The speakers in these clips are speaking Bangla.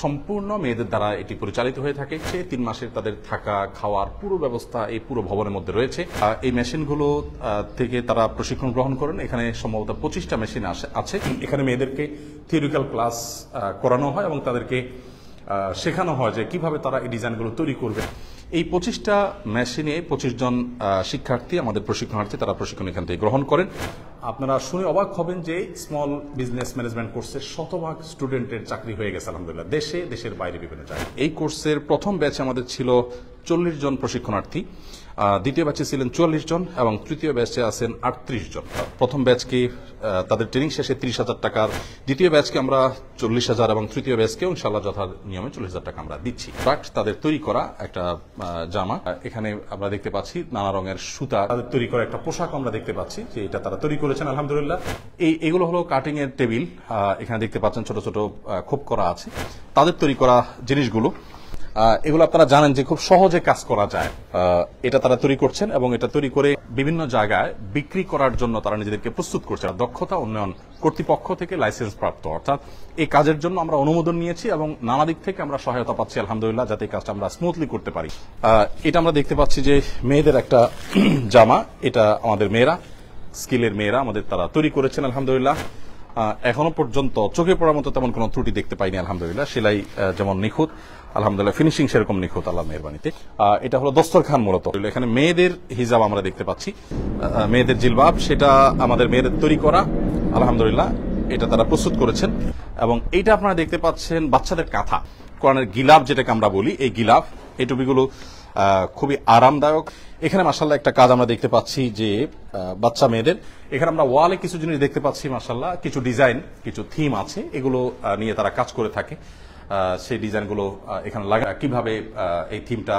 সম্পূর্ণ মেয়েদের দ্বারা এটি পরিচালিত হয়ে থাকে সে তিন মাসের তাদের থাকা খাওয়ার পুরো ব্যবস্থা এই পুরো ভবনের মধ্যে রয়েছে এই মেশিনগুলো থেকে তারা প্রশিক্ষণ গ্রহণ করেন এখানে সম্ভবত পঁচিশটা মেশিন আছে এখানে মেয়েদেরকে থিওরিক্যাল ক্লাস করানো হয় এবং তাদেরকে শেখানো হয় যে কিভাবে তারা এই ডিজাইনগুলো তৈরি করবে এই পঁচিশটা মেশিনে পঁচিশ জন শিক্ষার্থী আমাদের প্রশিক্ষণার্থী তারা প্রশিক্ষণ এখান থেকে গ্রহণ করেন আপনারা শুনে অবাক হবেন যে স্মল বিজনেস ম্যানেজমেন্ট কোর্সের শতভাগ স্টুডেন্টের চাকরি হয়ে গেছে আলহামদুলিল্লাহ দেশে দেশের বাইরে বিভিন্ন জায়গায় এই কোর্সের প্রথম ব্যাচ আমাদের ছিল চল্লিশ জন প্রশিক্ষণার্থী দ্বিতীয় ব্যাচে ছিলেন চুয়াল্লিশ জন এবং তৃতীয় ব্যাচে আছেন আটত্রিশ জন প্রথম ব্যাচকে তাদের ট্রেনিং শেষে ত্রিশ হাজার টাকার দ্বিতীয় ব্যাচকে আমরা চল্লিশ হাজার এবং তৃতীয় ব্যাচকে ইনশাল্লাহ যথা নিয়মে চল্লিশ হাজার টাকা আমরা দিচ্ছি বাট তাদের তৈরি করা একটা জামা এখানে আমরা দেখতে পাচ্ছি নানা রঙের সুতা তাদের তৈরি করা একটা পোশাক আমরা দেখতে পাচ্ছি যে এটা তারা তৈরি করেছেন আলহামদুলিল্লাহ এই এগুলো হলো কাটিং এর টেবিল এখানে দেখতে পাচ্ছেন ছোট ছোট খোপ করা আছে তাদের তৈরি করা জিনিসগুলো এগুলো আপনারা জানেন যে খুব সহজে কাজ করা যায় এটা তারা তৈরি করছেন এবং এটা তৈরি করে বিভিন্ন জায়গায় বিক্রি করার জন্য তারা নিজেদেরকে প্রস্তুত করছে দক্ষতা উন্নয়ন কর্তৃপক্ষ থেকে লাইসেন্স প্রাপ্ত অর্থাৎ এই কাজের জন্য আমরা অনুমোদন নিয়েছি এবং নানা দিক থেকে আমরা সহায়তা পাচ্ছি আলহামদুলিল্লাহ যাতে এই কাজটা আমরা স্মুথলি করতে পারি এটা আমরা দেখতে পাচ্ছি যে মেয়েদের একটা জামা এটা আমাদের মেয়েরা স্কিলের মেয়েরা আমাদের তারা তৈরি করেছেন আলহামদুলিল্লাহ এখনো পর্যন্ত চোখে পড়ার মতো তেমন কোনো ত্রুটি দেখতে পাইনি আলহামদুলিল্লাহ সেলাই যেমন নিখুঁত আলহামদুলিল্লাহ ফিনিশিং সেরকম নিখুঁত আল্লাহ মেহরবানিতে এটা হলো দস্তরখান মূলত এখানে মেয়েদের হিজাব আমরা দেখতে পাচ্ছি মেয়েদের জিলবাব সেটা আমাদের মেয়েদের তৈরি করা আলহামদুলিল্লাহ এটা তারা প্রস্তুত করেছেন এবং এটা আপনারা দেখতে পাচ্ছেন বাচ্চাদের কাঁথা কোরআনের গিলাফ যেটাকে আমরা বলি এই গিলাফ এই টুপিগুলো খুবই আরামদায়ক এখানে মাসাল্লাহ একটা কাজ আমরা দেখতে পাচ্ছি যে বাচ্চা মেয়েদের এখানে আমরা ওয়ালে কিছু জিনিস দেখতে পাচ্ছি মাসাল্লাহ কিছু ডিজাইন কিছু থিম আছে এগুলো নিয়ে তারা কাজ করে থাকে সেই ডিজাইনগুলো এখানে লাগা কিভাবে এই থিমটা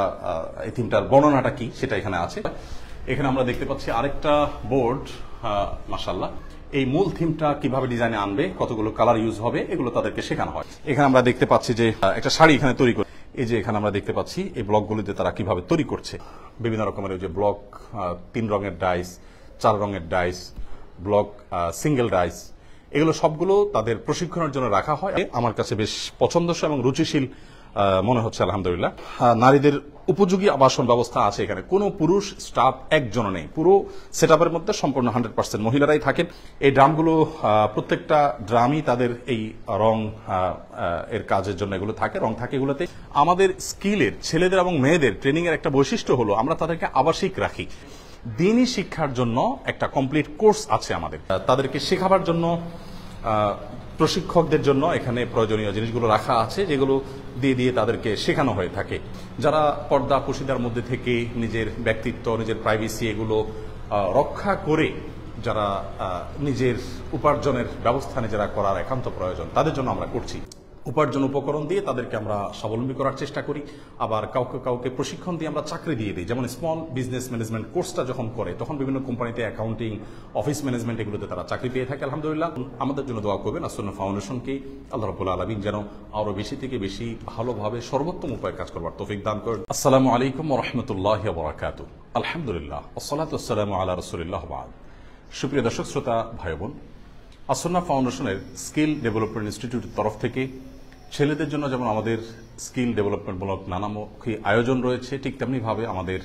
এই থিমটার বর্ণনাটা কি সেটা এখানে আছে এখানে আমরা দেখতে পাচ্ছি আরেকটা বোর্ড মাসাল্লাহ এই মূল থিমটা কিভাবে ডিজাইনে আনবে কতগুলো কালার ইউজ হবে এগুলো তাদেরকে শেখানো হয় এখানে আমরা দেখতে পাচ্ছি যে একটা শাড়ি এখানে তৈরি করে এই যে এখানে আমরা দেখতে পাচ্ছি এই ব্লকগুলিতে তারা কিভাবে তৈরি করছে বিভিন্ন রকমের যে ব্লক তিন রঙের ডাইস চার রঙের ডাইস ব্লক সিঙ্গেল ডাইস এগুলো সবগুলো তাদের প্রশিক্ষণের জন্য রাখা হয় আমার কাছে বেশ পছন্দসই এবং রুচিশীল মনে হচ্ছে আলহামদুলিল্লাহ হ্যাঁ, নারীদের উপযোগী আবাসন ব্যবস্থা আছে এখানে কোনো পুরুষ স্টাফ একজন নেই পুরো সেট মধ্যে সম্পূর্ণ হান্ড্রেড পার্সেন্ট মহিলারাই থাকেন এই ড্রামগুলো প্রত্যেকটা ড্রামই তাদের এই রং এর কাজের জন্য এগুলো থাকে রং থাকে এগুলোতে আমাদের স্কিলের ছেলেদের এবং মেয়েদের ট্রেনিংয়ের একটা বৈশিষ্ট্য হলো আমরা তাদেরকে আবাসিক রাখি দিনই শিক্ষার জন্য একটা কমপ্লিট কোর্স আছে আমাদের তাদেরকে শেখাবার জন্য প্রশিক্ষকদের জন্য এখানে প্রয়োজনীয় জিনিসগুলো রাখা আছে যেগুলো দিয়ে দিয়ে তাদেরকে শেখানো হয়ে থাকে যারা পর্দা পুশিদার মধ্যে থেকে নিজের ব্যক্তিত্ব নিজের প্রাইভেসি এগুলো রক্ষা করে যারা নিজের উপার্জনের ব্যবস্থা নিজেরা করার একান্ত প্রয়োজন তাদের জন্য আমরা করছি উপার্জন উপকরণ দিয়ে তাদেরকে আমরা স্বাবলম্বী করার চেষ্টা করি আবার কাউকে কাউকে প্রশিক্ষণ দিয়ে আমরা চাকরি দিয়ে দিই যেমন স্মল বিজনেস ম্যানেজমেন্ট কোর্সটা যখন করে তখন বিভিন্ন কোম্পানিতে অ্যাকাউন্টিং অফিস ম্যানেজমেন্ট এগুলোতে তারা চাকরি পেয়ে থাকে আলহামদুলিল্লাহ আমাদের জন্য দোয়া করবেন আসন্ন ফাউন্ডেশনকে আল্লাহ রবুল্লা আলমিন যেন আরও বেশি থেকে বেশি ভালোভাবে সর্বোত্তম উপায়ে কাজ করবার তফিক দান করেন আসসালামু আলাইকুম রহমতুল্লাহ বরাকাত আলহামদুলিল্লাহ আসসালাতাম আল্লাহ রসুলিল্লাহ সুপ্রিয় দর্শক শ্রোতা ভাই বোন আসন্না ফাউন্ডেশনের স্কিল ডেভেলপমেন্ট ইনস্টিটিউটের তরফ থেকে ছেলেদের জন্য যেমন আমাদের স্কিল ডেভেলপমেন্টমূলক নানামুখী আয়োজন রয়েছে ঠিক তেমনিভাবে আমাদের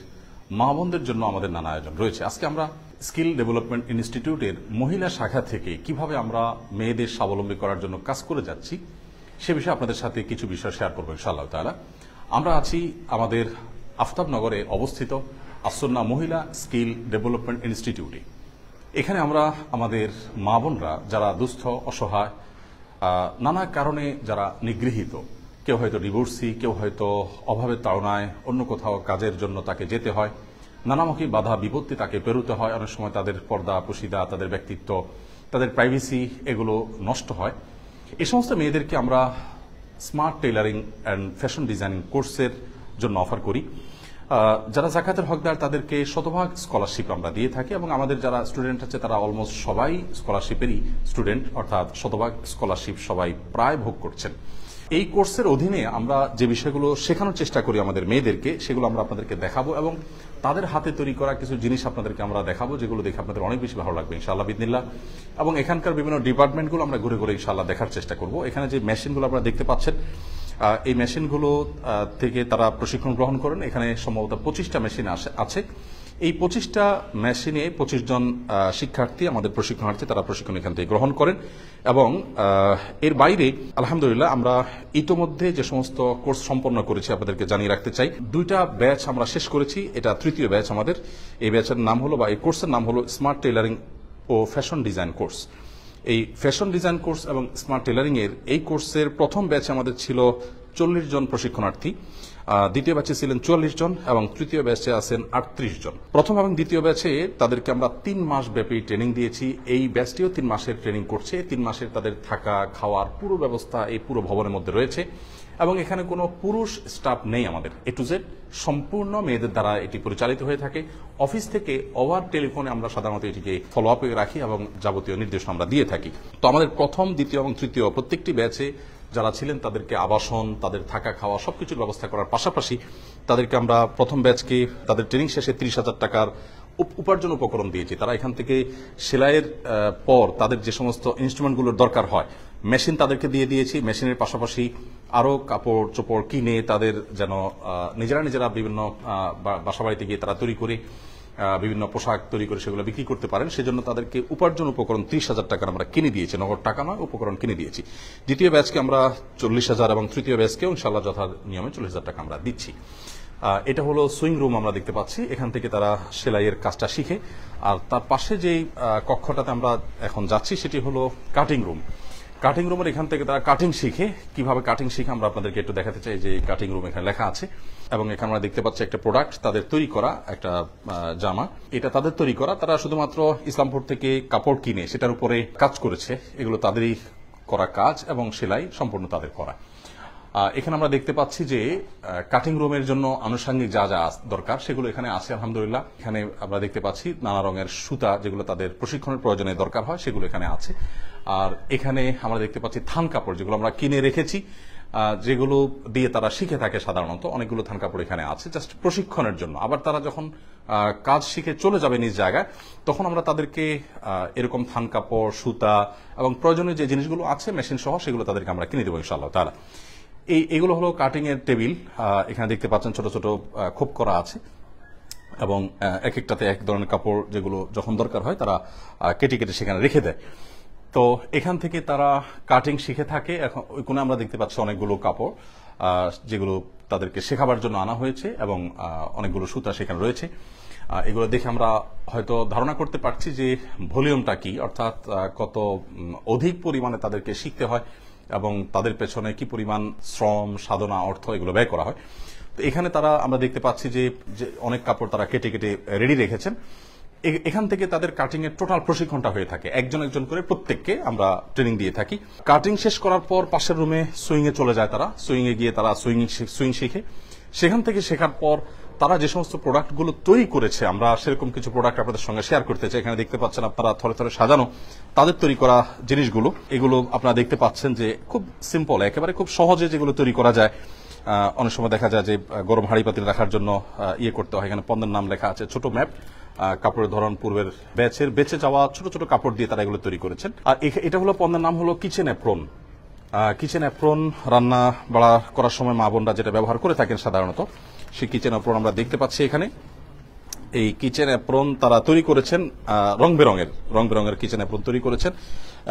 মা বোনদের জন্য আমাদের নানা আয়োজন রয়েছে আজকে আমরা স্কিল ডেভেলপমেন্ট ইনস্টিটিউটের মহিলা শাখা থেকে কিভাবে আমরা মেয়েদের স্বাবলম্বী করার জন্য কাজ করে যাচ্ছি সে বিষয়ে আপনাদের সাথে কিছু বিষয় শেয়ার করবো ইনশাআল্লাহ তালা আমরা আছি আমাদের আফতাবনগরে অবস্থিত আসন্না মহিলা স্কিল ডেভেলপমেন্ট ইনস্টিটিউটে এখানে আমরা আমাদের মা বোনরা যারা দুস্থ অসহায় নানা কারণে যারা নিগৃহীত কেউ হয়তো ডিভোর্সি কেউ হয়তো অভাবের তাড়নায় অন্য কোথাও কাজের জন্য তাকে যেতে হয় নানামুখী বাধা বিপত্তি তাকে পেরোতে হয় অনেক সময় তাদের পর্দা পুশিদা তাদের ব্যক্তিত্ব তাদের প্রাইভেসি এগুলো নষ্ট হয় এ সমস্ত মেয়েদেরকে আমরা smart tailoring and fashion designing কোর্সের জন্য অফার করি যারা জাকাতের হকদার তাদেরকে শতভাগ স্কলারশিপ আমরা দিয়ে থাকি এবং আমাদের যারা স্টুডেন্ট আছে তারা অলমোস্ট সবাই স্কলারশিপেরই স্টুডেন্ট অর্থাৎ শতভাগ স্কলারশিপ সবাই প্রায় ভোগ করছেন এই কোর্সের অধীনে আমরা যে বিষয়গুলো শেখানোর চেষ্টা করি আমাদের মেয়েদেরকে সেগুলো আমরা আপনাদেরকে দেখাবো এবং তাদের হাতে তৈরি করা কিছু জিনিস আপনাদেরকে আমরা দেখাবো যেগুলো দেখে আপনাদের অনেক বেশি ভালো লাগবে ইনশাআল্লাহ বিদিনিল্লা এবং এখানকার বিভিন্ন ডিপার্টমেন্টগুলো আমরা ঘুরে ঘুরে ইনশাল্লাহ দেখার চেষ্টা করব এখানে যে মেশিনগুলো আপনারা দেখতে পাচ্ছেন এই মেশিনগুলো থেকে তারা প্রশিক্ষণ গ্রহণ করেন এখানে সম্ভবত পঁচিশটা মেশিন আছে এই পঁচিশটা মেশিনে পঁচিশ জন শিক্ষার্থী আমাদের প্রশিক্ষণার্থী তারা প্রশিক্ষণ এখান থেকে গ্রহণ করেন এবং এর বাইরে আলহামদুলিল্লাহ আমরা ইতোমধ্যে যে সমস্ত কোর্স সম্পন্ন করেছি আপনাদেরকে জানিয়ে রাখতে চাই দুইটা ব্যাচ আমরা শেষ করেছি এটা তৃতীয় ব্যাচ আমাদের এই ব্যাচের নাম হলো বা এই কোর্সের নাম হলো স্মার্ট টেলারিং ও ফ্যাশন ডিজাইন কোর্স এই ফ্যাশন ডিজাইন কোর্স এবং স্মার্ট টেলারিংয়ের এই কোর্সের প্রথম ব্যাচে আমাদের ছিল চল্লিশ জন প্রশিক্ষণার্থী দ্বিতীয় ব্যাচে ছিলেন চুয়াল্লিশ জন এবং তৃতীয় ব্যাচে আছেন আটত্রিশ জন প্রথম এবং দ্বিতীয় ব্যাচে তাদেরকে আমরা তিন মাস ব্যাপী ট্রেনিং দিয়েছি এই ব্যাচটিও তিন মাসের ট্রেনিং করছে তিন মাসের তাদের থাকা খাওয়ার পুরো ব্যবস্থা এই পুরো ভবনের মধ্যে রয়েছে এবং এখানে কোনো পুরুষ স্টাফ নেই আমাদের এ টু জেড সম্পূর্ণ মেয়েদের দ্বারা এটি পরিচালিত হয়ে থাকে অফিস থেকে ওভার টেলিফোনে আমরা সাধারণত এটিকে ফলো আপ রাখি এবং যাবতীয় নির্দেশ আমরা দিয়ে থাকি তো আমাদের প্রথম দ্বিতীয় এবং তৃতীয় প্রত্যেকটি ব্যাচে যারা ছিলেন তাদেরকে আবাসন তাদের থাকা খাওয়া সবকিছুর ব্যবস্থা করার পাশাপাশি তাদেরকে আমরা প্রথম ব্যাচকে তাদের ট্রেনিং শেষে তিরিশ হাজার টাকার উপার্জন উপকরণ দিয়েছি তারা এখান থেকে সেলাইয়ের পর তাদের যে সমস্ত ইনস্ট্রুমেন্টগুলোর দরকার হয় মেশিন তাদেরকে দিয়ে দিয়েছি মেশিনের পাশাপাশি আরও কাপড় চোপড় কিনে তাদের যেন নিজেরা নিজেরা বিভিন্ন বাসাবাড়িতে গিয়ে তারা তৈরি করে বিভিন্ন পোশাক তৈরি করে সেগুলো বিক্রি করতে পারেন সেজন্য তাদেরকে উপার্জন উপকরণ ত্রিশ হাজার টাকা আমরা কিনে দিয়েছি নগদ টাকা নয় উপকরণ কিনে দিয়েছি দ্বিতীয় ব্যাচকে আমরা চল্লিশ হাজার এবং তৃতীয় ব্যাচকে ইনশাল্লাহ যথা নিয়মে চল্লিশ হাজার টাকা আমরা দিচ্ছি এটা হলো সুইং রুম আমরা দেখতে পাচ্ছি এখান থেকে তারা সেলাইয়ের কাজটা শিখে আর তার পাশে যে কক্ষটাতে আমরা এখন যাচ্ছি সেটি হলো কাটিং রুম কাটিং রুমের এখান থেকে তারা কাটিং শিখে কিভাবে কাটিং শিখে আমরা আপনাদেরকে একটু দেখাতে চাই যে কাটিং রুম এখানে লেখা আছে এবং এখানে আমরা দেখতে পাচ্ছি একটা প্রোডাক্ট তাদের তৈরি করা একটা জামা এটা তাদের তৈরি করা তারা শুধুমাত্র ইসলামপুর থেকে কাপড় কিনে সেটার উপরে কাজ করেছে এগুলো তাদেরই করা কাজ এবং সেলাই সম্পূর্ণ তাদের করা এখানে আমরা দেখতে পাচ্ছি যে কাটিং রুমের জন্য আনুষঙ্গিক যা যা দরকার সেগুলো এখানে আছে আলহামদুলিল্লাহ এখানে আমরা দেখতে পাচ্ছি নানা রঙের সুতা যেগুলো তাদের প্রশিক্ষণের প্রয়োজনে দরকার হয় সেগুলো এখানে আছে আর এখানে আমরা দেখতে পাচ্ছি থান কাপড় যেগুলো আমরা কিনে রেখেছি যেগুলো দিয়ে তারা শিখে থাকে সাধারণত অনেকগুলো থান কাপড় এখানে আছে জাস্ট প্রশিক্ষণের জন্য আবার তারা যখন কাজ শিখে চলে যাবে নিজ জায়গায় তখন আমরা তাদেরকে এরকম থান কাপড় সুতা এবং প্রয়োজনীয় যে জিনিসগুলো আছে মেশিন সহ সেগুলো তাদেরকে আমরা কিনে দেবো ইনশাল্লাহ তারা এই এগুলো হলো কাটিং এর টেবিল এখানে দেখতে পাচ্ছেন ছোট ছোট খোপ করা আছে এবং এক একটাতে এক ধরনের কাপড় যেগুলো যখন দরকার হয় তারা কেটে কেটে সেখানে রেখে দেয় তো এখান থেকে তারা কাটিং শিখে থাকে এখন ওইখানে আমরা দেখতে পাচ্ছি অনেকগুলো কাপড় যেগুলো তাদেরকে শেখাবার জন্য আনা হয়েছে এবং অনেকগুলো সুতা সেখানে রয়েছে এগুলো দেখে আমরা হয়তো ধারণা করতে পারছি যে ভলিউমটা কি অর্থাৎ কত অধিক পরিমাণে তাদেরকে শিখতে হয় এবং তাদের পেছনে কি পরিমাণ শ্রম সাধনা অর্থ এগুলো ব্যয় করা হয় তো এখানে তারা আমরা দেখতে পাচ্ছি যে অনেক কাপড় তারা কেটে কেটে রেডি রেখেছেন এখান থেকে তাদের কাটিং এর টোটাল প্রশিক্ষণটা হয়ে থাকে একজন একজন করে প্রত্যেককে আমরা ট্রেনিং দিয়ে থাকি কাটিং শেষ করার পর পাশের রুমে সুইং এ চলে যায় তারা সুইং এ গিয়ে তারা সুইং সুইং শিখে সেখান থেকে শেখার পর তারা যে সমস্ত প্রোডাক্টগুলো তৈরি করেছে আমরা সেরকম কিছু প্রোডাক্ট আপনাদের সঙ্গে শেয়ার করতে চাই এখানে দেখতে পাচ্ছেন আপনারা থরে থরে সাজানো তাদের তৈরি করা জিনিসগুলো এগুলো আপনারা দেখতে পাচ্ছেন যে খুব সিম্পল একেবারে খুব সহজে যেগুলো তৈরি করা যায় অনেক সময় দেখা যায় যে গরম হাড়ি পাতিল রাখার জন্য ইয়ে করতে হয় এখানে পন্দের নাম লেখা আছে ছোট ম্যাপ কাপড়ের ধরন পূর্বের ব্যাচের বেঁচে যাওয়া ছোট ছোট কাপড় দিয়ে তারা এগুলো তৈরি করেছেন আর এটা হলো পণ্যের নাম হলো কিচেন অ্যাপ্রন কিচেন অ্যাপ্রন রান্না বাড়া করার সময় মা বোনরা যেটা ব্যবহার করে থাকেন সাধারণত সেই কিচেন অ্যাপ্রন আমরা দেখতে পাচ্ছি এখানে এই কিচেন অ্যাপ্রন তারা তৈরি করেছেন রং বেরঙের রং বেরঙের কিচেন অ্যাপ্রন তৈরি করেছেন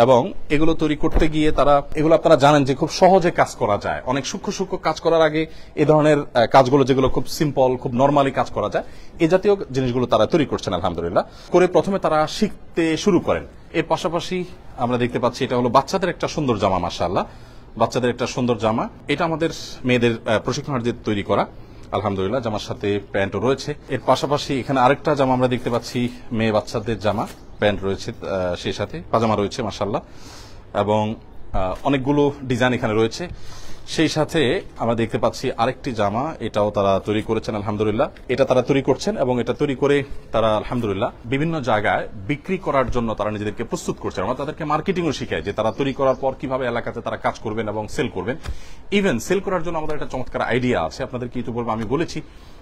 এবং এগুলো তৈরি করতে গিয়ে তারা এগুলো আপনারা জানেন যে খুব সহজে কাজ করা যায় অনেক সূক্ষ্ম সূক্ষ্ম কাজ করার আগে এ ধরনের কাজগুলো যেগুলো খুব সিম্পল খুব নর্মালি কাজ করা যায় এ জাতীয় জিনিসগুলো তারা তৈরি করছেন আলহামদুলিল্লাহ করে প্রথমে তারা শিখতে শুরু করেন এর পাশাপাশি আমরা দেখতে পাচ্ছি এটা হলো বাচ্চাদের একটা সুন্দর জামা আল্লাহ বাচ্চাদের একটা সুন্দর জামা এটা আমাদের মেয়েদের প্রশিক্ষণার্থীদের তৈরি করা আলহামদুলিল্লাহ জামার সাথে প্যান্টও রয়েছে এর পাশাপাশি এখানে আরেকটা জামা আমরা দেখতে পাচ্ছি মেয়ে বাচ্চাদের জামা প্যান্ট রয়েছে সেই সাথে পাজামা রয়েছে মাসাল্লাহ এবং অনেকগুলো ডিজাইন এখানে রয়েছে সেই সাথে আমরা দেখতে পাচ্ছি আরেকটি জামা এটাও তারা তৈরি করেছেন আলহামদুলিল্লাহ এটা তারা তৈরি করছেন এবং এটা তৈরি করে তারা আলহামদুলিল্লাহ বিভিন্ন জায়গায় বিক্রি করার জন্য তারা নিজেদেরকে প্রস্তুত করছেন আমরা তাদেরকে মার্কেটিংও শিখাই যে তারা তৈরি করার পর কিভাবে এলাকাতে তারা কাজ করবেন এবং সেল করবেন ইভেন সেল করার জন্য আমাদের একটা চমৎকার আইডিয়া আছে আপনাদেরকে ইতিপূর্বে আমি বলেছি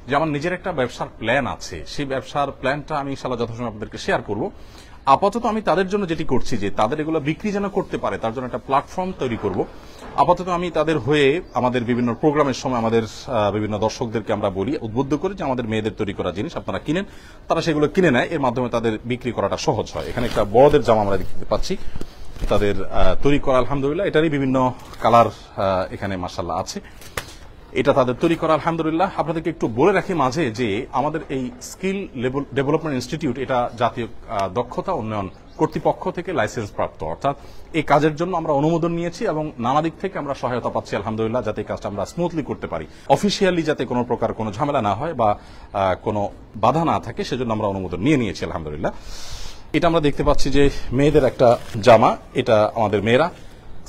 যে আমার নিজের একটা ব্যবসার প্ল্যান আছে সেই ব্যবসার প্ল্যানটা আমি সালা যথাসময় আপনাদেরকে শেয়ার করব আপাতত আমি তাদের জন্য যেটি করছি যে তাদের এগুলো বিক্রি যেন করতে পারে তার জন্য একটা প্ল্যাটফর্ম তৈরি করব আপাতত আমি তাদের হয়ে আমাদের বিভিন্ন প্রোগ্রামের সময় আমাদের বিভিন্ন দর্শকদেরকে আমরা বলি উদ্বুদ্ধ করি যে আমাদের মেয়েদের তৈরি করা জিনিস আপনারা কিনেন তারা সেগুলো কিনে নেয় এর মাধ্যমে তাদের বিক্রি করাটা সহজ হয় এখানে একটা বড়দের জামা আমরা দেখতে পাচ্ছি তাদের তৈরি করা আলহামদুলিল্লাহ এটারই বিভিন্ন কালার এখানে মাসাল্লাহ আছে এটা তাদের তৈরি করা আলহামদুলিল্লাহ আপনাদেরকে একটু বলে রাখি মাঝে যে আমাদের এই স্কিল ডেভেলপমেন্ট ইনস্টিটিউট এটা জাতীয় দক্ষতা উন্নয়ন কর্তৃপক্ষ থেকে লাইসেন্স প্রাপ্ত অর্থাৎ এই কাজের জন্য আমরা অনুমোদন নিয়েছি এবং নানা দিক থেকে আমরা সহায়তা পাচ্ছি আলহামদুলিল্লাহ যাতে এই কাজটা আমরা স্মুথলি করতে পারি অফিসিয়ালি যাতে কোনো প্রকার কোনো ঝামেলা না হয় বা কোনো বাধা না থাকে সেজন্য আমরা অনুমোদন নিয়ে নিয়েছি আলহামদুলিল্লাহ এটা আমরা দেখতে পাচ্ছি যে মেয়েদের একটা জামা এটা আমাদের মেয়েরা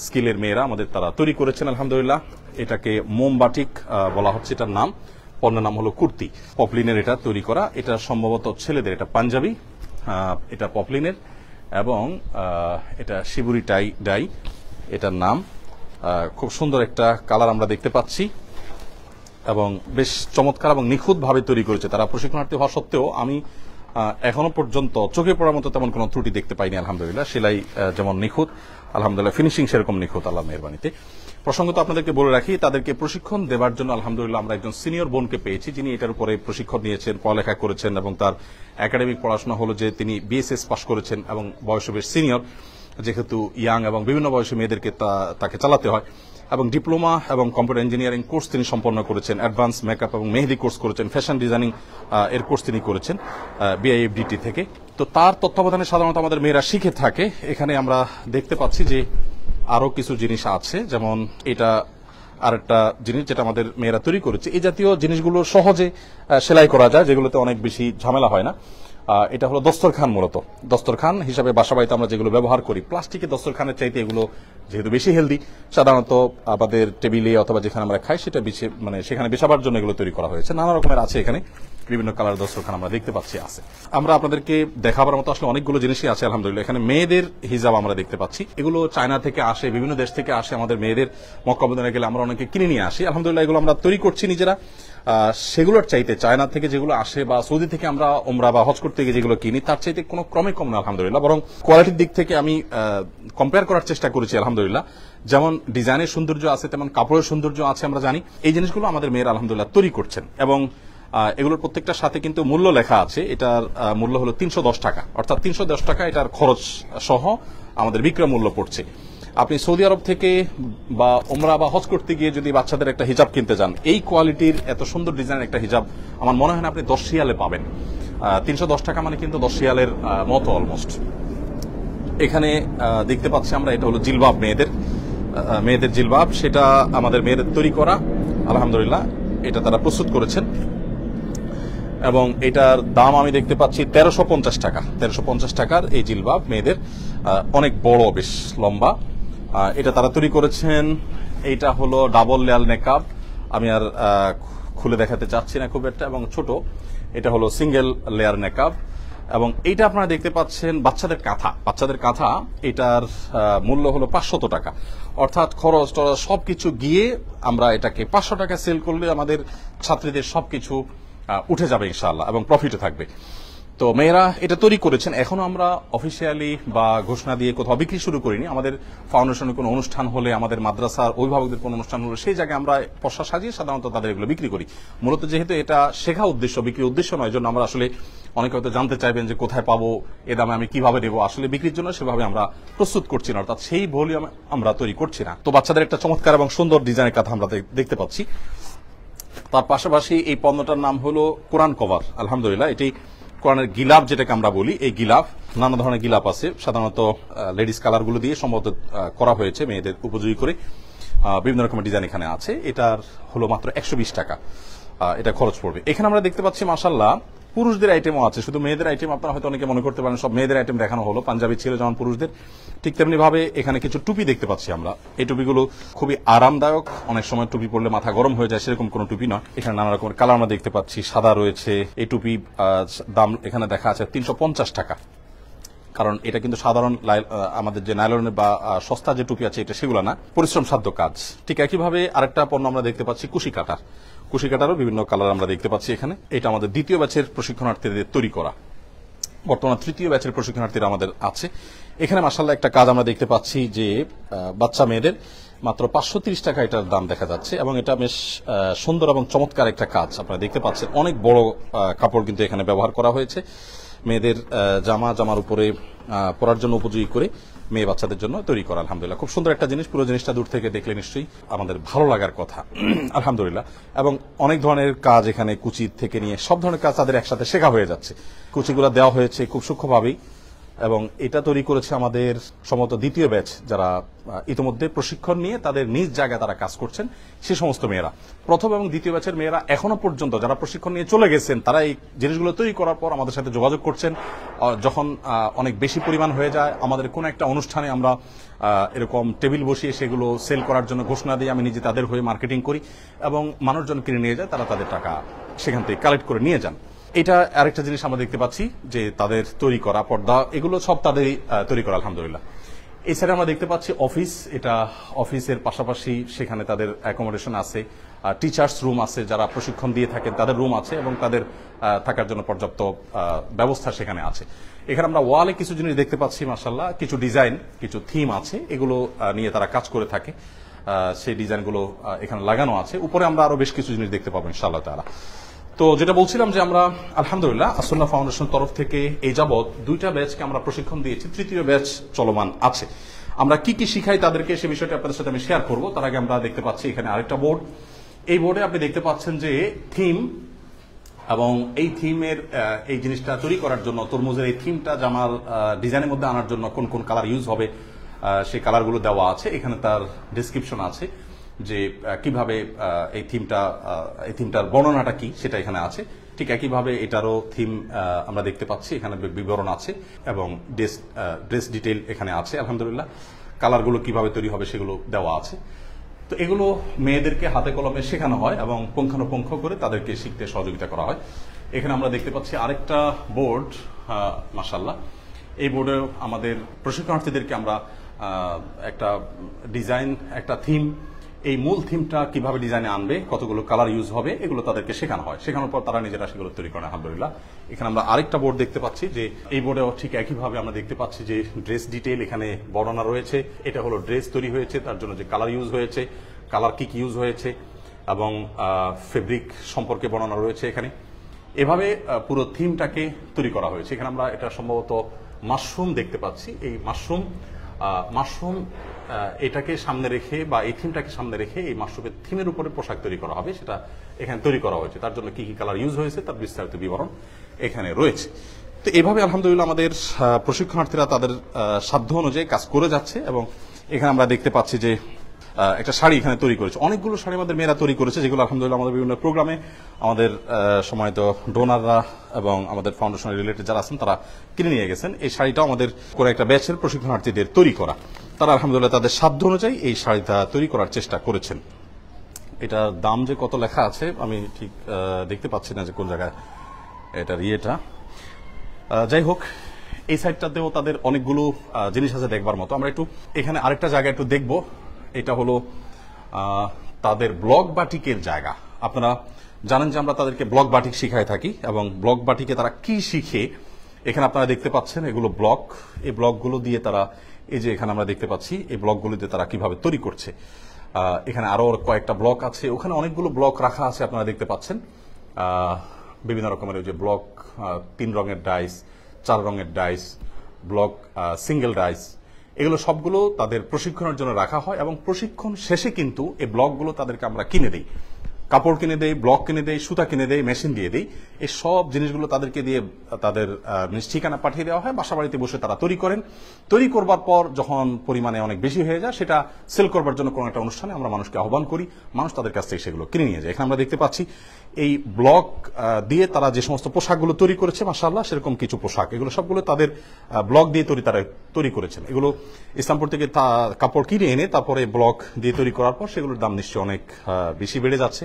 স্কিলের মেয়েরা আমাদের তারা তৈরি করেছেন আলহামদুলিল্লাহ এটাকে মোমবাটিক বলা হচ্ছে এটার নাম পণ্যের নাম হলো কুর্তি পপলিনের এটা তৈরি করা এটা সম্ভবত ছেলেদের এটা পাঞ্জাবি এটা পপলিনের এবং এটা শিবুরি টাই ডাই এটার নাম খুব সুন্দর একটা কালার আমরা দেখতে পাচ্ছি এবং বেশ চমৎকার এবং নিখুঁতভাবে তৈরি করেছে তারা প্রশিক্ষণার্থী হওয়া সত্ত্বেও আমি এখনো পর্যন্ত চোখে পড়ার মতো তেমন কোনো ত্রুটি দেখতে পাইনি আলহামদুলিল্লাহ সেলাই যেমন নিখুঁত আলহামদুলিল্লাহ ফিনিশিং সেরকম নিখুঁত আল্লাহ মেহরবানিতে প্রসঙ্গত আপনাদেরকে বলে রাখি তাদেরকে প্রশিক্ষণ দেবার জন্য আলহামদুলিল্লাহ আমরা একজন সিনিয়র বোনকে পেয়েছি যিনি এটার উপরে প্রশিক্ষণ নিয়েছেন পড়ালেখা করেছেন এবং তার একাডেমিক পড়াশোনা হলো যে তিনি বিএসএস পাশ করেছেন এবং বয়সে বেশ সিনিয়র যেহেতু ইয়াং এবং বিভিন্ন বয়সী মেয়েদেরকে তাকে চালাতে হয় এবং ডিপ্লোমা এবং কম্পিউটার ইঞ্জিনিয়ারিং কোর্স তিনি সম্পন্ন করেছেন অ্যাডভান্স মেকআপ এবং মেহেদি কোর্স করেছেন ফ্যাশন ডিজাইনিং এর কোর্স তিনি করেছেন বিআইএফডিটি থেকে তো তার তত্ত্বাবধানে সাধারণত আমাদের মেয়েরা শিখে থাকে এখানে আমরা দেখতে পাচ্ছি যে আরও কিছু জিনিস আছে যেমন এটা আরেকটা জিনিস যেটা আমাদের মেয়েরা তৈরি করেছে এই জাতীয় জিনিসগুলো সহজে সেলাই করা যায় যেগুলোতে অনেক বেশি ঝামেলা হয় না এটা হলো দস্তরখান মূলত দস্তরখান হিসাবে বাসাবাড়িতে আমরা যেগুলো ব্যবহার করি প্লাস্টিকের দস্তরখানের চাইতে এগুলো যেহেতু বেশি হেলদি সাধারণত আমাদের টেবিলে অথবা যেখানে আমরা খাই সেটা মানে সেখানে বেশাবার জন্য এগুলো তৈরি করা হয়েছে নানা রকমের আছে এখানে বিভিন্ন কালার দস্তরখান আমরা দেখতে পাচ্ছি আছে আমরা আপনাদেরকে দেখাবার মতো আসলে অনেকগুলো জিনিসই আছে আলহামদুলিল্লাহ এখানে মেয়েদের হিজাব আমরা দেখতে পাচ্ছি এগুলো চায়না থেকে আসে বিভিন্ন দেশ থেকে আসে আমাদের মেয়েদের মক্কা গেলে আমরা অনেকে কিনে নিয়ে আসি আলহামদুলিল্লাহ এগুলো আমরা তৈরি করছি নিজেরা সেগুলোর চাইতে চায়না থেকে যেগুলো আসে বা সৌদি থেকে আমরা ওমরা বা হজ করতে গিয়ে যেগুলো কিনি তার চাইতে কোনো ক্রমে কম না আলহামদুলিল্লাহ বরং কোয়ালিটির দিক থেকে আমি কম্পেয়ার করার চেষ্টা করেছি আলহামদুলিল্লাহ যেমন ডিজাইনের সৌন্দর্য আছে তেমন কাপড়ের সৌন্দর্য আছে আমরা জানি এই জিনিসগুলো আমাদের মেয়েরা আলহামদুলিল্লাহ তৈরি করছেন এবং এগুলোর প্রত্যেকটার সাথে কিন্তু মূল্য লেখা আছে এটার মূল্য হলো তিনশো টাকা অর্থাৎ তিনশো টাকা এটার খরচ সহ আমাদের বিক্রয় মূল্য পড়ছে আপনি সৌদি আরব থেকে বা ওমরা বা হজ করতে গিয়ে যদি বাচ্চাদের একটা হিজাব কিনতে যান এই কোয়ালিটির এত সুন্দর ডিজাইনের একটা হিজাব আমার মনে হয় না আপনি দশ শিয়ালে পাবেন তিনশো দশ টাকা মানে কিন্তু দশ শিয়ালের মতো অলমোস্ট এখানে দেখতে পাচ্ছি আমরা এটা হলো জিলবাব মেয়েদের মেয়েদের জিলবাব সেটা আমাদের মেয়েদের তৈরি করা আলহামদুলিল্লাহ এটা তারা প্রস্তুত করেছেন এবং এটার দাম আমি দেখতে পাচ্ছি তেরোশো পঞ্চাশ টাকা তেরোশো পঞ্চাশ টাকার এই জিলবাব মেয়েদের অনেক বড় বেশ লম্বা এটা তারা তৈরি করেছেন এইটা হলো ডাবল লেয়াল মেকআপ আমি আর খুলে দেখাতে চাচ্ছি না খুব একটা এবং ছোট এটা হলো সিঙ্গেল লেয়ার মেকআপ এবং এইটা আপনারা দেখতে পাচ্ছেন বাচ্চাদের কাঁথা বাচ্চাদের কাঁথা এটার মূল্য হলো পাঁচশত টাকা অর্থাৎ খরচ টরচ সব কিছু গিয়ে আমরা এটাকে পাঁচশো টাকা সেল করলে আমাদের ছাত্রীদের সব কিছু উঠে যাবে ইনশাআল্লাহ এবং প্রফিটে থাকবে তো মেয়েরা এটা তৈরি করেছেন এখনো আমরা অফিসিয়ালি বা ঘোষণা দিয়ে কোথাও বিক্রি শুরু করিনি আমাদের ফাউন্ডেশনের কোনো অনুষ্ঠান হলে আমাদের মাদ্রাসার অভিভাবকদের কোনো অনুষ্ঠান হলে সেই জায়গায় আমরা পশা সাজিয়ে সাধারণত তাদের এগুলো বিক্রি করি মূলত যেহেতু এটা শেখা উদ্দেশ্য বিক্রির উদ্দেশ্য নয় জন্য আমরা আসলে অনেকে হয়তো জানতে চাইবেন যে কোথায় পাবো এ দামে আমি কিভাবে দেবো আসলে বিক্রির জন্য সেভাবে আমরা প্রস্তুত করছি না অর্থাৎ সেই ভলিউম আমরা তৈরি করছি না তো বাচ্চাদের একটা চমৎকার এবং সুন্দর ডিজাইনের কথা আমরা দেখতে পাচ্ছি তার পাশাপাশি এই পণ্যটার নাম হলো কোরআন কভার আলহামদুলিল্লাহ এটি কোরআনের গিলাফ যেটাকে আমরা বলি এই গিলাফ নানা ধরনের গিলাফ আছে সাধারণত লেডিস কালারগুলো দিয়ে সম্ভবত করা হয়েছে মেয়েদের উপযোগী করে বিভিন্ন রকমের ডিজাইন এখানে আছে এটার হলো মাত্র একশো টাকা এটা খরচ পড়বে এখানে আমরা দেখতে পাচ্ছি মাসাল্লাহ পুরুষদের আইটেমও আছে শুধু মেয়েদের আইটেম আপনারা হয়তো অনেকে মনে করতে পারেন সব মেয়েদের আইটেম দেখানো হলো পাঞ্জাবি ছিল যেমন পুরুষদের ঠিক তেমনি ভাবে এখানে কিছু টুপি দেখতে পাচ্ছি আমরা এই টুপিগুলো খুবই আরামদায়ক অনেক সময় টুপি পরলে মাথা গরম হয়ে যায় সেরকম কোনো টুপি নয় এখানে নানা রকমের কালার আমরা দেখতে পাচ্ছি সাদা রয়েছে এই টুপি দাম এখানে দেখা আছে তিনশো টাকা কারণ এটা কিন্তু সাধারণ আমাদের যে নাইলনের বা সস্তা যে টুপি আছে এটা সেগুলো না পরিশ্রম সাধ্য কাজ ঠিক একইভাবে আরেকটা পণ্য আমরা দেখতে পাচ্ছি কুশি কাটার কুশি কাটারও বিভিন্ন কালার আমরা দেখতে পাচ্ছি এখানে এটা আমাদের দ্বিতীয় ব্যাচের প্রশিক্ষণার্থীদের তৈরি করা বর্তমানে তৃতীয় ব্যাচের প্রশিক্ষণার্থীরা আমাদের আছে এখানে মাসাল্লাহ একটা কাজ আমরা দেখতে পাচ্ছি যে বাচ্চা মেয়েদের মাত্র পাঁচশো টাকা এটার দাম দেখা যাচ্ছে এবং এটা বেশ সুন্দর এবং চমৎকার একটা কাজ আপনারা দেখতে পাচ্ছেন অনেক বড় কাপড় কিন্তু এখানে ব্যবহার করা হয়েছে মেয়েদের জামা জামার উপরে পরার জন্য উপযোগী করে মেয়ে বাচ্চাদের জন্য তৈরি করা আলহামদুলিল্লাহ খুব সুন্দর একটা জিনিস পুরো জিনিসটা দূর থেকে দেখলে নিশ্চয়ই আমাদের ভালো লাগার কথা আলহামদুলিল্লাহ এবং অনেক ধরনের কাজ এখানে কুচির থেকে নিয়ে সব ধরনের কাজ তাদের একসাথে শেখা হয়ে যাচ্ছে কুচিগুলো দেওয়া হয়েছে খুব সূক্ষ্মভাবেই এবং এটা তৈরি করেছে আমাদের সমত দ্বিতীয় ব্যাচ যারা ইতিমধ্যে প্রশিক্ষণ নিয়ে তাদের নিজ জায়গায় তারা কাজ করছেন সে সমস্ত মেয়েরা প্রথম এবং দ্বিতীয় ব্যাচের মেয়েরা এখনো পর্যন্ত যারা প্রশিক্ষণ নিয়ে চলে গেছেন তারা এই জিনিসগুলো তৈরি করার পর আমাদের সাথে যোগাযোগ করছেন যখন অনেক বেশি পরিমাণ হয়ে যায় আমাদের কোনো একটা অনুষ্ঠানে আমরা এরকম টেবিল বসিয়ে সেগুলো সেল করার জন্য ঘোষণা দিয়ে আমি নিজে তাদের হয়ে মার্কেটিং করি এবং মানুষজন কিনে নিয়ে যায় তারা তাদের টাকা সেখান থেকে কালেক্ট করে নিয়ে যান এটা আরেকটা জিনিস আমরা দেখতে পাচ্ছি যে তাদের তৈরি করা পর্দা এগুলো সব তাদের তৈরি করা আলহামদুলিল্লাহ এছাড়া আমরা দেখতে পাচ্ছি অফিস এটা অফিসের পাশাপাশি সেখানে তাদের অ্যাকোমোডেশন আছে টিচার্স রুম আছে যারা প্রশিক্ষণ দিয়ে থাকেন তাদের রুম আছে এবং তাদের থাকার জন্য পর্যাপ্ত ব্যবস্থা সেখানে আছে এখানে আমরা ওয়ালে কিছু জিনিস দেখতে পাচ্ছি মাসাল্লাহ কিছু ডিজাইন কিছু থিম আছে এগুলো নিয়ে তারা কাজ করে থাকে সেই ডিজাইনগুলো এখানে লাগানো আছে উপরে আমরা আরো বেশ কিছু জিনিস দেখতে পাবো ইনশাআল্লাহ তারা তো যেটা বলছিলাম যে আমরা আলহামদুলিল্লাহ আসন্না ফাউন্ডেশন তরফ থেকে এই যাবৎ দুইটা ব্যাচকে আমরা প্রশিক্ষণ দিয়েছি তৃতীয় ব্যাচ চলমান আছে আমরা কি কি শিখাই তাদেরকে সে বিষয়টা আপনাদের সাথে আমি শেয়ার করব তার আগে আমরা দেখতে পাচ্ছি এখানে আরেকটা বোর্ড এই বোর্ডে আপনি দেখতে পাচ্ছেন যে থিম এবং এই থিমের এই জিনিসটা তৈরি করার জন্য তরমুজের এই থিমটা জামাল ডিজাইনের মধ্যে আনার জন্য কোন কোন কালার ইউজ হবে সেই কালারগুলো দেওয়া আছে এখানে তার ডিসক্রিপশন আছে যে কিভাবে এই থিমটা এই থিমটার বর্ণনাটা কি সেটা এখানে আছে ঠিক একইভাবে এটারও থিম আমরা দেখতে পাচ্ছি এখানে বিবরণ আছে এবং ড্রেস ড্রেস ডিটেল এখানে আছে আলহামদুলিল্লাহ কালারগুলো কিভাবে তৈরি হবে সেগুলো দেওয়া আছে তো এগুলো মেয়েদেরকে হাতে কলমে শেখানো হয় এবং পুঙ্খানুপুঙ্খ করে তাদেরকে শিখতে সহযোগিতা করা হয় এখানে আমরা দেখতে পাচ্ছি আরেকটা বোর্ড মাসাল্লাহ এই বোর্ডে আমাদের প্রশিক্ষণার্থীদেরকে আমরা একটা ডিজাইন একটা থিম এই মূল থিমটা কিভাবে ডিজাইনে আনবে কতগুলো কালার ইউজ হবে এগুলো তাদেরকে শেখানো হয় শেখানোর পর তারা নিজেরা সেগুলো তৈরি করে আলহামদুলিল্লাহ এখানে আমরা আরেকটা বোর্ড দেখতে পাচ্ছি যে এই বোর্ডেও ঠিক একইভাবে আমরা দেখতে পাচ্ছি যে ড্রেস ডিটেল এখানে বর্ণনা রয়েছে এটা হলো ড্রেস তৈরি হয়েছে তার জন্য যে কালার ইউজ হয়েছে কালার কি কি ইউজ হয়েছে এবং ফেব্রিক সম্পর্কে বর্ণনা রয়েছে এখানে এভাবে পুরো থিমটাকে তৈরি করা হয়েছে এখানে আমরা এটা সম্ভবত মাশরুম দেখতে পাচ্ছি এই মাশরুম মাশরুম এটাকে সামনে রেখে বা এই থিমটাকে সামনে রেখে এই মাশরুমের থিমের উপরে পোশাক তৈরি করা হবে সেটা এখানে তৈরি করা হয়েছে তার জন্য কি কি কালার ইউজ হয়েছে তার বিস্তারিত বিবরণ এখানে রয়েছে তো এভাবে আলহামদুলিল্লাহ আমাদের প্রশিক্ষণার্থীরা তাদের সাধ্য অনুযায়ী কাজ করে যাচ্ছে এবং এখানে আমরা দেখতে পাচ্ছি যে একটা শাড়ি এখানে তৈরি করেছে অনেকগুলো শাড়ি আমাদের মেয়েরা তৈরি করেছে যেগুলো আলহামদুলিল্লাহ আমাদের বিভিন্ন প্রোগ্রামে আমাদের সময় তো ডোনাররা এবং আমাদের ফাউন্ডেশনের রিলেটেড যারা আছেন তারা কিনে নিয়ে গেছেন এই শাড়িটাও আমাদের করে একটা ব্যাচের প্রশিক্ষণার্থীদের তৈরি করা তারা আলহামদুলিল্লাহ তাদের সাধ্য অনুযায়ী এই শাড়িটা তৈরি করার চেষ্টা করেছেন এটার দাম যে কত লেখা আছে আমি ঠিক দেখতে পাচ্ছি না যে কোন জায়গায় এটার ইয়েটা যাই হোক এই সাইডটাতেও তাদের অনেকগুলো জিনিস আছে দেখবার মতো আমরা একটু এখানে আরেকটা জায়গা একটু দেখব এটা হলো তাদের ব্লক বাটিকের জায়গা আপনারা জানেন যে আমরা তাদেরকে ব্লক বাটিক শিখায় থাকি এবং ব্লক বাটিকে তারা কি শিখে এখানে আপনারা দেখতে পাচ্ছেন এগুলো ব্লক এই ব্লকগুলো দিয়ে তারা এই যে এখানে আমরা দেখতে পাচ্ছি এই ব্লকগুলিতে তারা কিভাবে তৈরি করছে এখানে আরও কয়েকটা ব্লক আছে ওখানে অনেকগুলো ব্লক রাখা আছে আপনারা দেখতে পাচ্ছেন বিভিন্ন রকমের যে ব্লক তিন রঙের ডাইস চার রঙের ডাইস ব্লক সিঙ্গেল ডাইস এগুলো সবগুলো তাদের প্রশিক্ষণের জন্য রাখা হয় এবং প্রশিক্ষণ শেষে কিন্তু এই ব্লকগুলো তাদেরকে আমরা কিনে দিই কাপড় কিনে দেয় ব্লক কিনে দেয় সুতা কিনে দেয় মেশিন দিয়ে দেয় এই সব জিনিসগুলো তাদেরকে দিয়ে তাদের ঠিকানা পাঠিয়ে দেওয়া হয় বাসা বাড়িতে বসে তারা তৈরি করেন তৈরি করবার পর যখন পরিমাণে অনেক বেশি হয়ে যায় সেটা সেল করবার জন্য কোনো একটা অনুষ্ঠানে আমরা মানুষকে আহ্বান করি মানুষ তাদের কাছ থেকে সেগুলো কিনে নিয়ে যায় এখানে আমরা দেখতে পাচ্ছি এই ব্লক দিয়ে তারা যে সমস্ত পোশাকগুলো তৈরি করেছে মাসাল্লাহ সেরকম কিছু পোশাক এগুলো সবগুলো তাদের ব্লক দিয়ে তৈরি তারা তৈরি করেছেন এগুলো ইসলামপুর থেকে কাপড় কিনে এনে তারপরে ব্লক দিয়ে তৈরি করার পর সেগুলোর দাম নিশ্চয়ই অনেক বেশি বেড়ে যাচ্ছে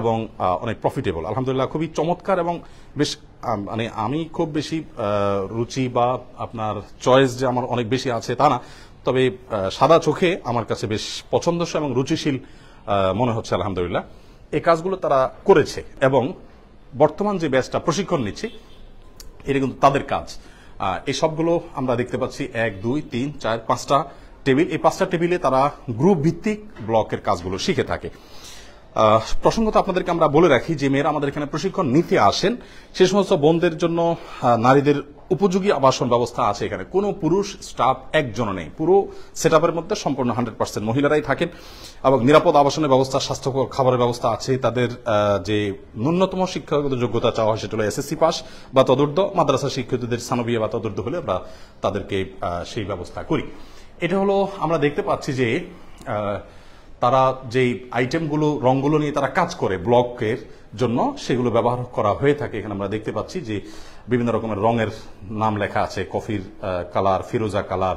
এবং অনেক প্রফিটেবল আলহামদুলিল্লাহ খুবই চমৎকার এবং বেশ মানে আমি খুব বেশি রুচি বা আপনার চয়েস যে আমার অনেক বেশি আছে তা না তবে সাদা চোখে আমার কাছে বেশ পছন্দস এবং রুচিশীল মনে হচ্ছে আলহামদুলিল্লাহ এই কাজগুলো তারা করেছে এবং বর্তমান যে ব্যাচটা প্রশিক্ষণ নিচ্ছি এটা কিন্তু তাদের কাজ এই সবগুলো আমরা দেখতে পাচ্ছি এক দুই তিন চার পাঁচটা টেবিল এই পাঁচটা টেবিলে তারা গ্রুপ ভিত্তিক ব্লকের কাজগুলো শিখে থাকে প্রসঙ্গত আপনাদেরকে আমরা বলে রাখি যে মেয়েরা আমাদের এখানে প্রশিক্ষণ নিতে আসেন সে সমস্ত বোনদের জন্য নারীদের উপযোগী আবাসন ব্যবস্থা আছে এখানে কোনো পুরুষ স্টাফ একজনও নেই পুরো সেট মধ্যে সম্পূর্ণ হান্ড্রেড পার্সেন্ট মহিলারাই থাকেন এবং নিরাপদ আবাসনের ব্যবস্থা স্বাস্থ্যকর খাবারের ব্যবস্থা আছে তাদের যে ন্যূনতম শিক্ষাগত যোগ্যতা চাওয়া হয় সেটা হলো এসএসসি পাস বা তদুর্ধ মাদ্রাসা শিক্ষিতদের সানবিয়া বা তদুর্ধ হলে আমরা তাদেরকে সেই ব্যবস্থা করি এটা হলো আমরা দেখতে পাচ্ছি যে তারা যেই আইটেমগুলো রঙগুলো নিয়ে তারা কাজ করে ব্লকের জন্য সেগুলো ব্যবহার করা হয়ে থাকে এখানে আমরা দেখতে পাচ্ছি যে বিভিন্ন রকমের রঙের নাম লেখা আছে কফির কালার ফিরোজা কালার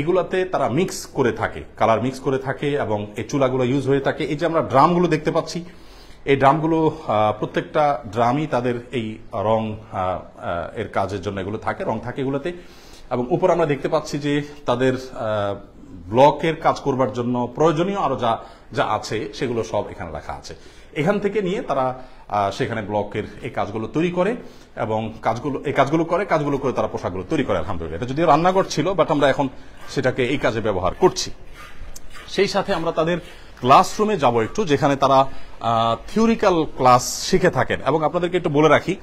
এগুলাতে তারা মিক্স করে থাকে কালার মিক্স করে থাকে এবং এই চুলাগুলো ইউজ হয়ে থাকে এই যে আমরা ড্রামগুলো দেখতে পাচ্ছি এই ড্রামগুলো প্রত্যেকটা ড্রামই তাদের এই রং এর কাজের জন্য এগুলো থাকে রং থাকে এগুলোতে এবং উপর আমরা দেখতে পাচ্ছি যে তাদের ব্লকের কাজ করবার জন্য প্রয়োজনীয় আরো যা যা আছে সেগুলো সব এখানে রাখা আছে এখান থেকে নিয়ে তারা সেখানে ব্লকের এই কাজগুলো তৈরি করে এবং কাজগুলো এই কাজগুলো করে কাজগুলো করে তারা পোশাকগুলো তৈরি করে আলহামদুলিল্লাহ এটা যদিও রান্নাঘর ছিল বাট আমরা এখন সেটাকে এই কাজে ব্যবহার করছি সেই সাথে আমরা তাদের ক্লাসরুমে যাব একটু যেখানে তারা থিওরিক্যাল ক্লাস শিখে থাকেন এবং আপনাদেরকে একটু বলে রাখি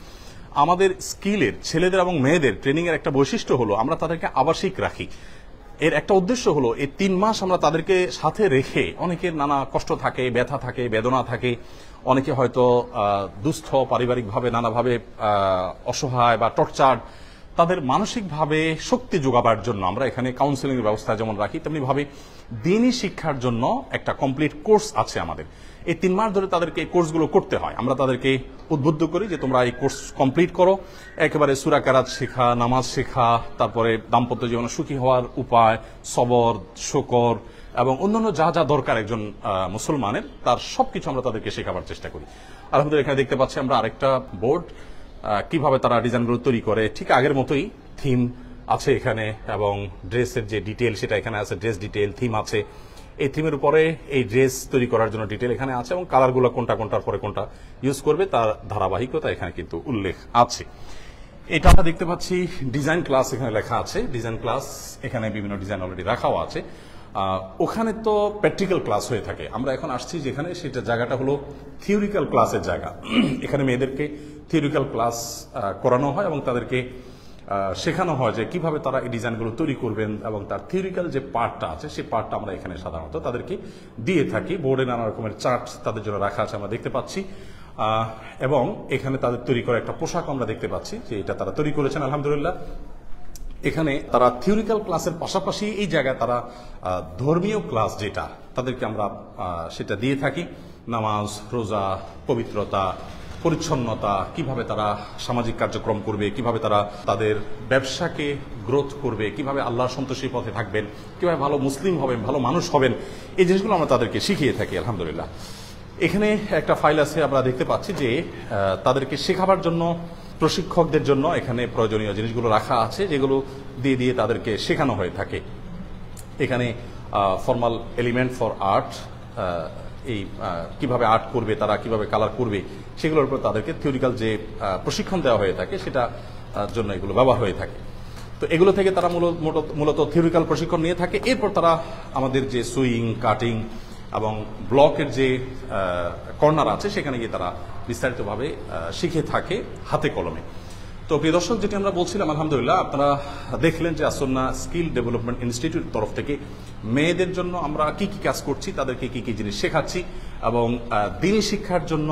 আমাদের স্কিলের ছেলেদের এবং মেয়েদের ট্রেনিংয়ের একটা বৈশিষ্ট্য হলো আমরা তাদেরকে আবাসিক রাখি এর একটা উদ্দেশ্য হলো এই তিন মাস আমরা তাদেরকে সাথে রেখে অনেকের নানা কষ্ট থাকে ব্যথা থাকে বেদনা থাকে অনেকে হয়তো দুস্থ পারিবারিকভাবে নানাভাবে অসহায় বা টর্চার্ড তাদের মানসিকভাবে শক্তি যোগাবার জন্য আমরা এখানে কাউন্সেলিং এর ব্যবস্থা যেমন রাখি তেমনিভাবে দিনই শিক্ষার জন্য একটা কমপ্লিট কোর্স আছে আমাদের এই তিন মাস ধরে তাদেরকে এই কোর্সগুলো করতে হয় আমরা তাদেরকে উদ্বুদ্ধ করি যে তোমরা এই কোর্স কমপ্লিট করো একেবারে কারাত শেখা নামাজ শেখা তারপরে দাম্পত্য জীবনে সুখী হওয়ার উপায় সবর শকর এবং অন্যান্য যা যা দরকার একজন মুসলমানের তার সবকিছু আমরা তাদেরকে শেখাবার চেষ্টা করি আলহামদুলিল্লাহ এখানে দেখতে পাচ্ছি আমরা আরেকটা বোর্ড কিভাবে তারা ডিজাইনগুলো তৈরি করে ঠিক আগের মতোই থিম আছে এখানে এবং ড্রেসের যে ডিটেল সেটা এখানে আছে ড্রেস ডিটেল থিম আছে এই থিমের উপরে এই ড্রেস তৈরি করার জন্য ডিটেল এখানে আছে এবং কালারগুলো কোনটা কোনটার পরে কোনটা ইউজ করবে তার ধারাবাহিকতা এখানে কিন্তু উল্লেখ আছে এটা আমরা দেখতে পাচ্ছি ডিজাইন ক্লাস এখানে লেখা আছে ডিজাইন ক্লাস এখানে বিভিন্ন ডিজাইন অলরেডি রাখাও আছে ওখানে তো প্র্যাকটিক্যাল ক্লাস হয়ে থাকে আমরা এখন আসছি যেখানে সেটা জায়গাটা হলো থিওরিক্যাল ক্লাসের জায়গা এখানে মেয়েদেরকে থিওরিক্যাল ক্লাস করানো হয় এবং তাদেরকে শেখানো হয় যে কিভাবে তারা এই ডিজাইনগুলো তৈরি করবেন এবং তার থিওরিক্যাল যে পার্টটা আছে সেই পার্টটা আমরা এখানে সাধারণত তাদেরকে দিয়ে থাকি বোর্ডে নানা রকমের চার্ট তাদের জন্য রাখা আছে আমরা দেখতে পাচ্ছি এবং এখানে তাদের তৈরি করা একটা পোশাক আমরা দেখতে পাচ্ছি যে এটা তারা তৈরি করেছেন আলহামদুলিল্লাহ এখানে তারা থিওরিক্যাল ক্লাসের পাশাপাশি এই জায়গায় তারা ধর্মীয় ক্লাস যেটা তাদেরকে আমরা সেটা দিয়ে থাকি নামাজ রোজা পবিত্রতা পরিচ্ছন্নতা কিভাবে তারা সামাজিক কার্যক্রম করবে কিভাবে তারা তাদের ব্যবসাকে গ্রোথ করবে কিভাবে আল্লাহ সন্তোষী পথে থাকবেন কিভাবে ভালো মুসলিম হবেন ভালো মানুষ হবেন এই জিনিসগুলো আমরা তাদেরকে শিখিয়ে থাকি আলহামদুলিল্লাহ এখানে একটা ফাইল আছে আমরা দেখতে পাচ্ছি যে তাদেরকে শেখাবার জন্য প্রশিক্ষকদের জন্য এখানে প্রয়োজনীয় জিনিসগুলো রাখা আছে যেগুলো দিয়ে দিয়ে তাদেরকে শেখানো হয়ে থাকে এখানে ফর্মাল এলিমেন্ট ফর আর্ট এই কিভাবে আর্ট করবে তারা কিভাবে কালার করবে সেগুলোর উপর তাদেরকে থিওরিক্যাল যে প্রশিক্ষণ দেওয়া হয়ে থাকে সেটা জন্য এগুলো ব্যবহার হয়ে থাকে তো এগুলো থেকে তারা মূলত মূলত থিওরিক্যাল প্রশিক্ষণ নিয়ে থাকে এরপর তারা আমাদের যে সুইং কাটিং এবং ব্লকের যে কর্নার আছে সেখানে গিয়ে তারা বিস্তারিতভাবে শিখে থাকে হাতে কলমে তো প্রিয় দর্শক যেটি আমরা বলছিলাম আলহামদুলিল্লাহ আপনারা দেখলেন যে আসন্না স্কিল ডেভেলপমেন্ট ইনস্টিটিউট তরফ থেকে মেয়েদের জন্য আমরা কি কি কাজ করছি তাদেরকে কি কি জিনিস শেখাচ্ছি এবং দিনী শিক্ষার জন্য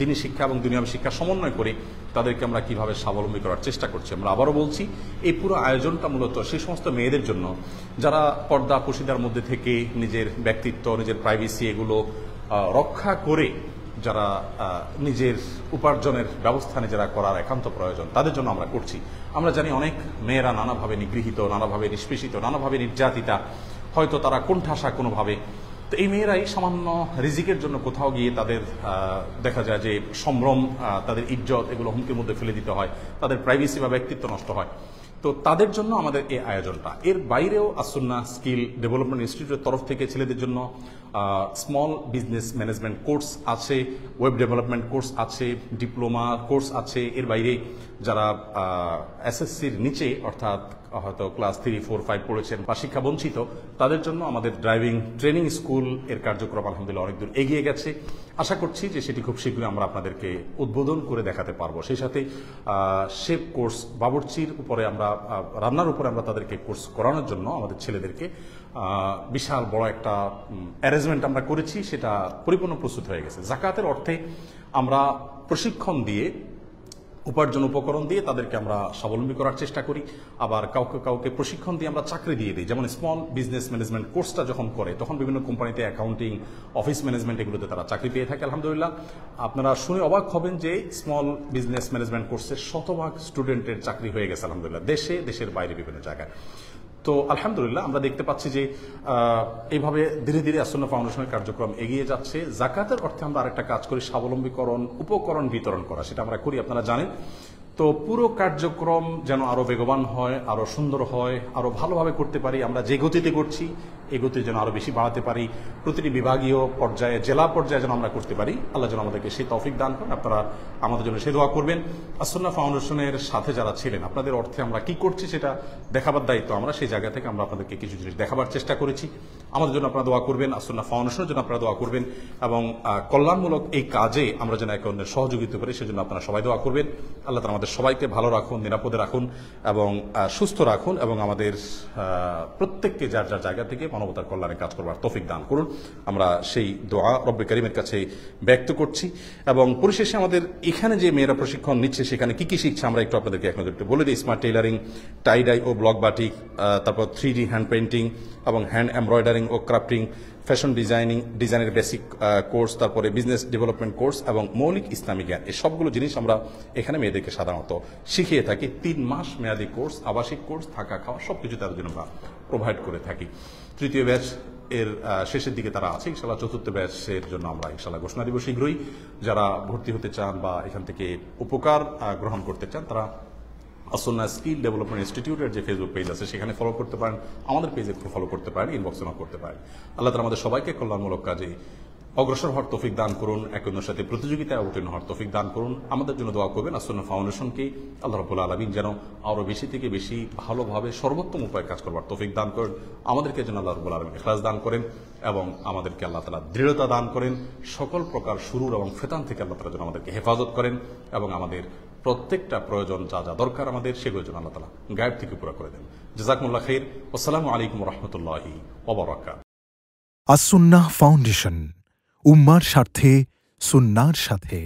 দিনী শিক্ষা এবং দুনিয়াবী শিক্ষা সমন্বয় করে তাদেরকে আমরা কিভাবে স্বাবলম্বী করার চেষ্টা করছি আমরা আবারও বলছি এই পুরো আয়োজনটা মূলত সেই সমস্ত মেয়েদের জন্য যারা পর্দা পুশিদার মধ্যে থেকে নিজের ব্যক্তিত্ব নিজের প্রাইভেসি এগুলো রক্ষা করে যারা নিজের উপার্জনের ব্যবস্থা যারা করার একান্ত প্রয়োজন তাদের জন্য আমরা করছি আমরা জানি অনেক মেয়েরা নানাভাবে নিগৃহীত নানাভাবে নিষ্পেষিত নানাভাবে নির্যাতিতা হয়তো তারা কোণঠাসা কোনোভাবে তো এই মেয়েরাই সামান্য রিজিকের জন্য কোথাও গিয়ে তাদের দেখা যায় যে সম্ভ্রম তাদের ইজ্জত এগুলো হুমকির মধ্যে ফেলে দিতে হয় তাদের প্রাইভেসি বা ব্যক্তিত্ব নষ্ট হয় তো তাদের জন্য আমাদের এই আয়োজনটা এর বাইরেও আসুন্না স্কিল ডেভেলপমেন্ট ইনস্টিটিউটের তরফ থেকে ছেলেদের জন্য স্মল বিজনেস ম্যানেজমেন্ট কোর্স আছে ওয়েব ডেভেলপমেন্ট কোর্স আছে ডিপ্লোমা কোর্স আছে এর বাইরে যারা এসএসসির নিচে অর্থাৎ হয়তো ক্লাস থ্রি ফোর ফাইভ পড়েছেন বা শিক্ষা বঞ্চিত তাদের জন্য আমাদের ড্রাইভিং ট্রেনিং স্কুল এর কার্যক্রম আলহামদুলিল্লাহ অনেক দূর এগিয়ে গেছে আশা করছি যে সেটি খুব শীঘ্রই আমরা আপনাদেরকে উদ্বোধন করে দেখাতে পারবো সেই সাথে শেফ কোর্স বাবরচির উপরে আমরা রান্নার উপরে আমরা তাদেরকে কোর্স করানোর জন্য আমাদের ছেলেদেরকে বিশাল বড় একটা অ্যারেঞ্জমেন্ট আমরা করেছি সেটা পরিপূর্ণ প্রস্তুত হয়ে গেছে জাকাতের অর্থে আমরা প্রশিক্ষণ দিয়ে উপার্জন উপকরণ দিয়ে তাদেরকে আমরা স্বাবলম্বী করার চেষ্টা করি আবার কাউকে কাউকে প্রশিক্ষণ দিয়ে আমরা চাকরি দিয়ে দিই যেমন স্মল বিজনেস ম্যানেজমেন্ট কোর্সটা যখন করে তখন বিভিন্ন কোম্পানিতে অ্যাকাউন্টিং অফিস ম্যানেজমেন্ট এগুলোতে তারা চাকরি পেয়ে থাকে আলহামদুলিল্লাহ আপনারা শুনে অবাক হবেন যে স্মল বিজনেস ম্যানেজমেন্ট কোর্সে শতভাগ স্টুডেন্টের চাকরি হয়ে গেছে আলহামদুলিল্লাহ দেশে দেশের বাইরে বিভিন্ন জায়গায় তো আলহামদুলিল্লাহ আমরা দেখতে পাচ্ছি যে এইভাবে ধীরে ধীরে আসন্ন ফাউন্ডেশনের কার্যক্রম এগিয়ে যাচ্ছে জাকাতের অর্থে আমরা আরেকটা কাজ করি স্বাবলম্বীকরণ উপকরণ বিতরণ করা সেটা আমরা করি আপনারা জানেন তো পুরো কার্যক্রম যেন আরো বেগবান হয় আরো সুন্দর হয় আরো ভালোভাবে করতে পারি আমরা যে গতিতে করছি এগুলোতে যেন আরও বেশি বাড়াতে পারি প্রতিটি বিভাগীয় পর্যায়ে জেলা পর্যায়ে যেন আমরা করতে পারি আল্লাহ যেন আমাদেরকে সেই তফিক দান করেন আপনারা আমাদের জন্য সে দোয়া করবেন আসন্না ফাউন্ডেশনের সাথে যারা ছিলেন আপনাদের অর্থে আমরা কি করছি সেটা দেখাবার দায়িত্ব আমরা সেই জায়গা থেকে আমরা আপনাদেরকে কিছু জিনিস দেখাবার চেষ্টা করেছি আমাদের জন্য আপনারা দোয়া করবেন আসন্না ফাউন্ডেশনের জন্য আপনারা দোয়া করবেন এবং কল্যাণমূলক এই কাজে আমরা যেন একে অন্যের সহযোগিতা করি সেজন্য আপনারা সবাই দোয়া করবেন আল্লাহ তালা আমাদের সবাইকে ভালো রাখুন নিরাপদে রাখুন এবং সুস্থ রাখুন এবং আমাদের প্রত্যেককে যার যার জায়গা থেকে মানবতার কল্যাণে কাজ করবার তফিক দান করুন আমরা সেই দোয়া রব্বে করিমের কাছে ব্যক্ত করছি এবং পরিশেষে আমাদের এখানে যে মেয়েরা প্রশিক্ষণ নিচ্ছে সেখানে কি কি শিখছে আমরা একটু আপনাদেরকে এক নজর একটু বলে দিই স্মার্ট টেইলারিং টাইডাই ও ব্লক বাটিক তারপর থ্রি ডি হ্যান্ড পেন্টিং এবং হ্যান্ড এমব্রয়ডারিং ও ক্রাফটিং ফ্যাশন ডিজাইনিং ডিজাইনের বেসিক কোর্স তারপরে বিজনেস ডেভেলপমেন্ট কোর্স এবং মৌলিক ইসলামী জ্ঞান এই সবগুলো জিনিস আমরা এখানে মেয়েদেরকে সাধারণত শিখিয়ে থাকি তিন মাস মেয়াদি কোর্স আবাসিক কোর্স থাকা খাওয়া সব কিছু তাদের জন্য আমরা প্রোভাইড করে থাকি তৃতীয় ব্যাচ এর শেষের দিকে তারা আছে ইনশাল্লাহ চতুর্থ ব্যাচের জন্য আমরা ইনশাল্লাহ ঘোষণা দিব শীঘ্রই যারা ভর্তি হতে চান বা এখান থেকে উপকার গ্রহণ করতে চান তারা আসন্না স্কিল ডেভেলপমেন্ট ইনস্টিটিউটের যে ফেসবুক পেজ আছে সেখানে ফলো করতে পারেন আমাদের পেজে ফলো করতে পারেন ইনবক্সে করতে পারেন আল্লাহ আমাদের সবাইকে কল্যাণমূলক কাজে অগ্রসর হওয়ার তফিক দান করুন এক অন্যের সাথে প্রতিযোগিতায় অবতীর্ণ হওয়ার তফিক দান করুন আমাদের জন্য দোয়া করবেন আসন্ন ফাউন্ডেশনকে আল্লাহ রবুল্লা আলমিন যেন আরও বেশি থেকে বেশি ভালোভাবে সর্বোত্তম উপায় কাজ করবার তফিক দান করেন আমাদেরকে যেন আল্লাহ রবুল্লা আলমিন এখলাস দান করেন এবং আমাদেরকে আল্লাহ তালা দৃঢ়তা দান করেন সকল প্রকার সুরুর এবং ফেতান থেকে আল্লাহ তালা যেন আমাদেরকে হেফাজত করেন এবং আমাদের প্রত্যেকটা প্রয়োজন যা যা দরকার আমাদের সেগুলো যেন আল্লাহ তালা গায়েব থেকে পুরো করে দেন জাজাকুল্লাহ খাই আসসালামু আলাইকুম রহমতুল্লাহ ওবরাকাত আসুন্না ফাউন্ডেশন উম্মার স্বার্থে সুন্নার সাথে